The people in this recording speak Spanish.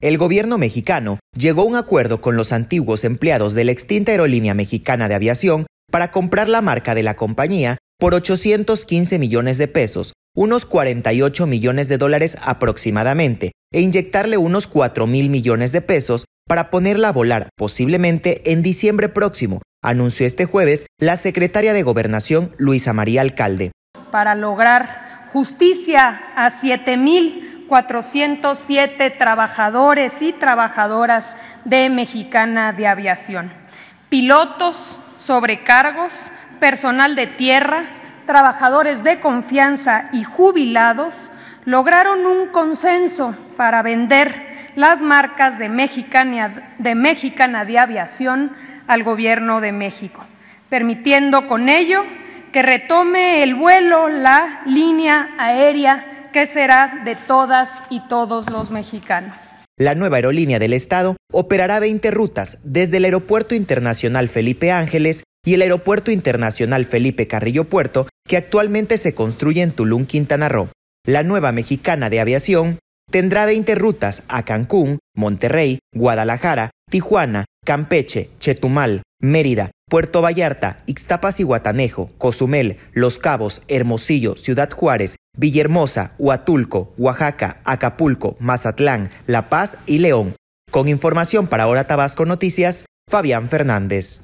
El gobierno mexicano llegó a un acuerdo con los antiguos empleados de la extinta aerolínea mexicana de aviación para comprar la marca de la compañía por 815 millones de pesos, unos 48 millones de dólares aproximadamente, e inyectarle unos 4 mil millones de pesos para ponerla a volar posiblemente en diciembre próximo, anunció este jueves la secretaria de Gobernación Luisa María Alcalde. Para lograr justicia a 7 mil 407 trabajadores y trabajadoras de Mexicana de Aviación, pilotos, sobrecargos, personal de tierra, trabajadores de confianza y jubilados, lograron un consenso para vender las marcas de Mexicana de, Mexicana de Aviación al Gobierno de México, permitiendo con ello que retome el vuelo la línea aérea ¿qué será de todas y todos los mexicanos? La nueva aerolínea del Estado operará 20 rutas desde el Aeropuerto Internacional Felipe Ángeles y el Aeropuerto Internacional Felipe Carrillo Puerto, que actualmente se construye en Tulum, Quintana Roo. La nueva mexicana de aviación tendrá 20 rutas a Cancún, Monterrey, Guadalajara, Tijuana, Campeche, Chetumal, Mérida, Puerto Vallarta, Ixtapas y Guatanejo, Cozumel, Los Cabos, Hermosillo, Ciudad Juárez, Villahermosa, Huatulco, Oaxaca, Acapulco, Mazatlán, La Paz y León. Con información para Hora Tabasco Noticias, Fabián Fernández.